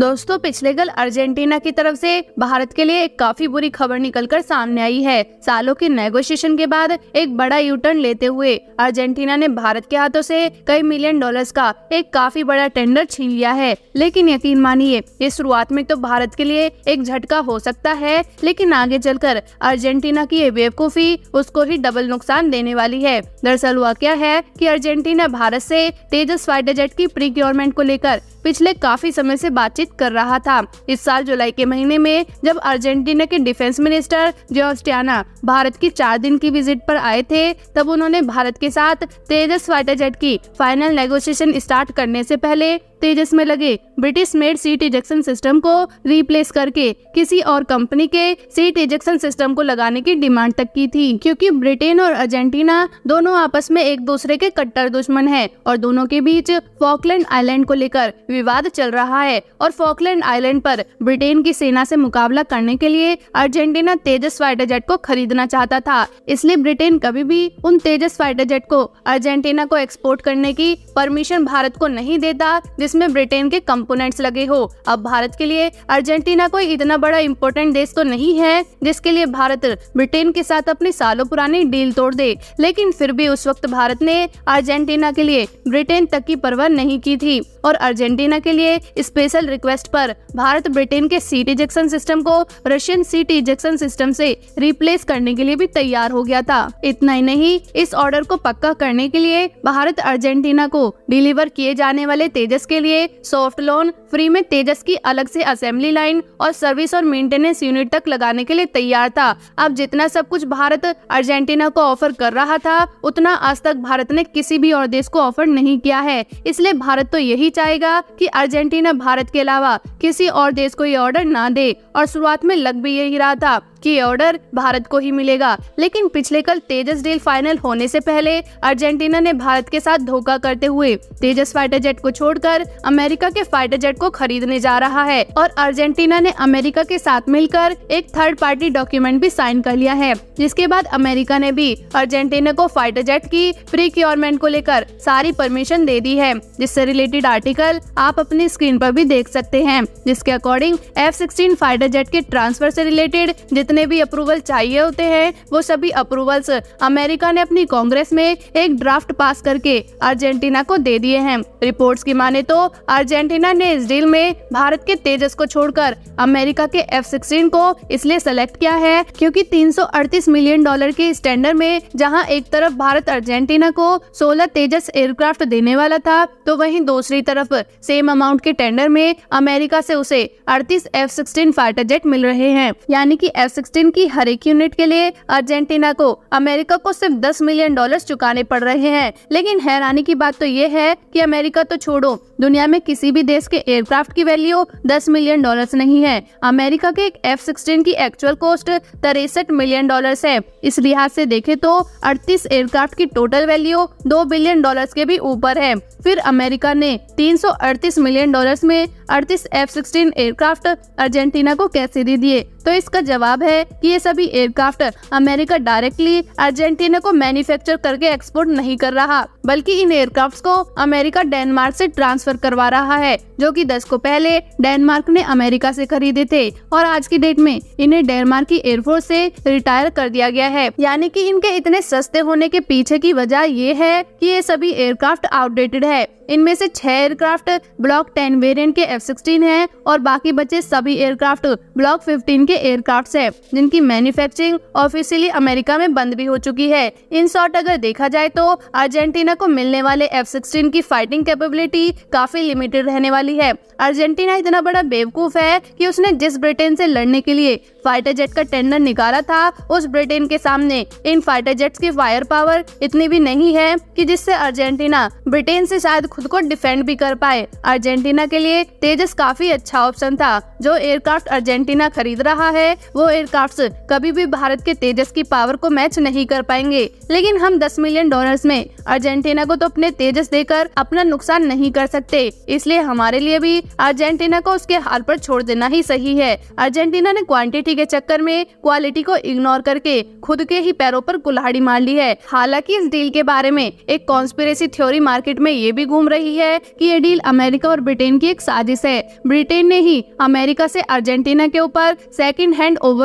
दोस्तों पिछले कल अर्जेंटीना की तरफ से भारत के लिए एक काफी बुरी खबर निकलकर सामने आई है सालों की नेगोशिएशन के बाद एक बड़ा यू टर्न लेते हुए अर्जेंटीना ने भारत के हाथों से कई मिलियन डॉलर्स का एक काफी बड़ा टेंडर छीन लिया है लेकिन यकीन मानिए ये शुरुआत में तो भारत के लिए एक झटका हो सकता है लेकिन आगे चलकर अर्जेंटीना की ये बेवकूफी उसको ही डबल नुकसान देने वाली है दरअसल हुआ क्या है की अर्जेंटीना भारत ऐसी तेजस फाइटर जेट की प्रिक्योरमेंट को लेकर पिछले काफी समय से बातचीत कर रहा था इस साल जुलाई के महीने में जब अर्जेंटीना के डिफेंस मिनिस्टर जोस्टियाना भारत की चार दिन की विजिट पर आए थे तब उन्होंने भारत के साथ तेजस फाइटर जेट की फाइनल नेगोशिएशन स्टार्ट करने से पहले तेजस में लगे British made seat ejection system को रिप्लेस करके किसी और कंपनी के सीट इजेक्शन सिस्टम को लगाने की डिमांड तक की थी क्योंकि ब्रिटेन और अर्जेंटीना दोनों आपस में एक दूसरे के कट्टर दुश्मन हैं और दोनों के बीच फॉकलैंड आइलैंड को लेकर विवाद चल रहा है और फॉकलैंड आइलैंड पर ब्रिटेन की सेना से मुकाबला करने के लिए अर्जेंटीना तेजस फाइटर जेट को खरीदना चाहता था इसलिए ब्रिटेन कभी भी उन तेजस फाइटर जेट को अर्जेंटीना को एक्सपोर्ट करने की परमिशन भारत को नहीं देता जिसमें ब्रिटेन के कंपोनेंट्स लगे हो अब भारत के लिए अर्जेंटीना कोई इतना बड़ा इम्पोर्टेंट देश तो नहीं है जिसके लिए भारत ब्रिटेन के साथ अपनी सालों पुरानी डील तोड़ दे लेकिन फिर भी उस वक्त भारत ने अर्जेंटीना के लिए ब्रिटेन तक की परवाह नहीं की थी और अर्जेंटीना के लिए स्पेशल रिक्वेस्ट पर भारत ब्रिटेन के सीट इजेक्शन सिस्टम को रशियन सीट इजेक्शन सिस्टम से रिप्लेस करने के लिए भी तैयार हो गया था इतना ही नहीं इस ऑर्डर को पक्का करने के लिए भारत अर्जेंटीना को डिलीवर किए जाने वाले तेजस के के लिए सॉफ्ट लोन फ्री में तेजस की अलग से असेंबली लाइन और सर्विस और मेंटेनेंस यूनिट तक लगाने के लिए तैयार था अब जितना सब कुछ भारत अर्जेंटीना को ऑफर कर रहा था उतना आज तक भारत ने किसी भी और देश को ऑफर नहीं किया है इसलिए भारत तो यही चाहेगा की अर्जेंटीना भारत के अलावा किसी और देश को ये ऑर्डर न दे और शुरुआत में लग भी यही रहा था ये ऑर्डर भारत को ही मिलेगा लेकिन पिछले कल तेजस डील फाइनल होने से पहले अर्जेंटीना ने भारत के साथ धोखा करते हुए तेजस फाइटर जेट को छोड़कर अमेरिका के फाइटर जेट को खरीदने जा रहा है और अर्जेंटीना ने अमेरिका के साथ मिलकर एक थर्ड पार्टी डॉक्यूमेंट भी साइन कर लिया है जिसके बाद अमेरिका ने भी अर्जेंटीना को फाइटर जेट की प्रिक्योरमेंट को लेकर सारी परमिशन दे दी है जिससे रिलेटेड आर्टिकल आप अपनी स्क्रीन पर भी देख सकते हैं जिसके according F sixteen fighter jet के ट्रांसफर से रिलेटेड जितने जितने भी अप्रूवल चाहिए होते हैं वो सभी अप्रूवल्स अमेरिका ने अपनी कांग्रेस में एक ड्राफ्ट पास करके अर्जेंटीना को दे दिए हैं रिपोर्ट्स की माने तो अर्जेंटीना ने इस डील में भारत के तेजस को छोड़कर अमेरिका के एफ सिक्सटीन को इसलिए सेलेक्ट किया है क्योंकि 338 मिलियन डॉलर के स्टैंडर्ड में जहां एक तरफ भारत अर्जेंटीना को 16 तेजस एयरक्राफ्ट देने वाला था तो वहीं दूसरी तरफ सेम अमाउंट के टेंडर में अमेरिका से उसे 38 एफ सिक्सटीन फाइटर जेट मिल रहे हैं यानी कि एफ सिक्सटीन की हर एक यूनिट के लिए अर्जेंटीना को अमेरिका को सिर्फ दस मिलियन डॉलर चुकाने पड़ रहे हैं लेकिन हैरानी की बात तो ये है की अमेरिका तो छोड़ो दुनिया में किसी भी देश के एयरक्राफ्ट की वैल्यू दस मिलियन डॉलर नहीं है अमेरिका के एफ सिक्सटीन की एक्चुअल कॉस्ट तिरसठ मिलियन डॉलर है इस लिहाज से देखें तो 38 एयरक्राफ्ट की टोटल वैल्यू दो बिलियन डॉलर्स के भी ऊपर है फिर अमेरिका ने 338 मिलियन डॉलर्स में 38 एफ सिक्सटीन एयरक्राफ्ट अर्जेंटीना को कैसे दे दिए तो इसका जवाब है है कि ये सभी एयरक्राफ्ट अमेरिका डायरेक्टली अर्जेंटीना को मैन्युफैक्चर करके एक्सपोर्ट नहीं कर रहा बल्कि इन एयरक्राफ्ट को अमेरिका डेनमार्क से ट्रांसफर करवा रहा है जो कि दस को पहले डेनमार्क ने अमेरिका से खरीदे थे और आज की डेट में इन्हें डेनमार्क की एयरफोर्स से रिटायर कर दिया गया है यानी कि इनके इतने सस्ते होने के पीछे की वजह ये है कि ये सभी एयरक्राफ्ट आउटडेटेड है इनमें से छह एयरक्राफ्ट ब्लॉक टेन वेरिएंट के एफ सिक्सटीन है और बाकी बचे सभी एयरक्राफ्ट ब्लॉक फिफ्टीन के एयरक्राफ्ट है जिनकी मैन्युफैक्चरिंग ऑफिशियली अमेरिका में बंद भी हो चुकी है इन शॉर्ट अगर देखा जाए तो अर्जेंटीना को मिलने वाले एफ सिक्सटीन की फाइटिंग कैपेबिलिटी काफी लिमिटेड रहने वाली है अर्जेंटीना इतना बड़ा बेवकूफ है कि उसने जिस ब्रिटेन से लड़ने के लिए फाइटर जेट का टेंडर निकाला था उस ब्रिटेन के सामने इन फाइटर जेट्स की फायर पावर इतनी भी नहीं है कि जिससे अर्जेंटीना ब्रिटेन से शायद खुद को डिफेंड भी कर पाए अर्जेंटीना के लिए तेजस काफी अच्छा ऑप्शन था जो एयरक्राफ्ट अर्जेंटीना खरीद रहा है वो एयरक्राफ्ट कभी भी भारत के तेजस की पावर को मैच नहीं कर पाएंगे लेकिन हम 10 मिलियन डॉलर्स में अर्जेंटीना को तो अपने तेजस देकर अपना नुकसान नहीं कर सकते इसलिए हमारे लिए भी अर्जेंटीना को उसके हाल पर छोड़ देना ही सही है अर्जेंटीना ने क्वांटिटी के चक्कर में क्वालिटी को इग्नोर करके खुद के ही पैरों पर कुल्हाड़ी मार ली है हालांकि इस डील के बारे में एक कॉन्स्पिरेसी थ्योरी मार्केट में ये भी घूम रही है कि ये डील अमेरिका और ब्रिटेन की एक साजिश है ब्रिटेन ने ही अमेरिका से अर्जेंटीना के ऊपर सेकेंड हैंड ओवर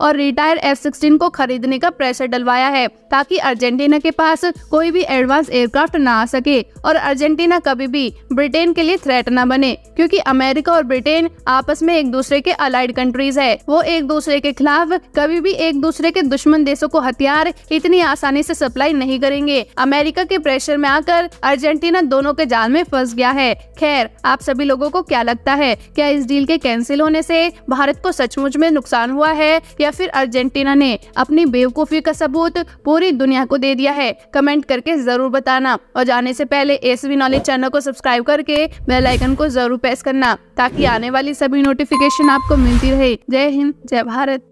और रिटायर एफ सिक्सटीन को खरीदने का प्रेशर डलवाया है ताकि अर्जेंटीना के पास कोई भी एडवांस एयरक्राफ्ट ना आ सके और अर्जेंटीना कभी भी ब्रिटेन के लिए थ्रेट न बने क्योंकि अमेरिका और ब्रिटेन आपस में एक दूसरे के अलाइड कंट्रीज है वो एक दूसरे के खिलाफ कभी भी एक दूसरे के दुश्मन देशों को हथियार इतनी आसानी से सप्लाई नहीं करेंगे अमेरिका के प्रेशर में आकर अर्जेंटीना दोनों के जाल में फंस गया है खैर आप सभी लोगों को क्या लगता है क्या इस डील के कैंसिल होने से भारत को सचमुच में नुकसान हुआ है या फिर अर्जेंटीना ने अपनी बेवकूफी का सबूत पूरी दुनिया को दे दिया है कमेंट करके जरूर बताना और जाने से पहले एस बी नॉलेज चैनल को सब्सक्राइब करके बेल आइकन को जरूर प्रेस करना ताकि आने वाली सभी नोटिफिकेशन आपको मिलती रहे जय हिंद जय भारत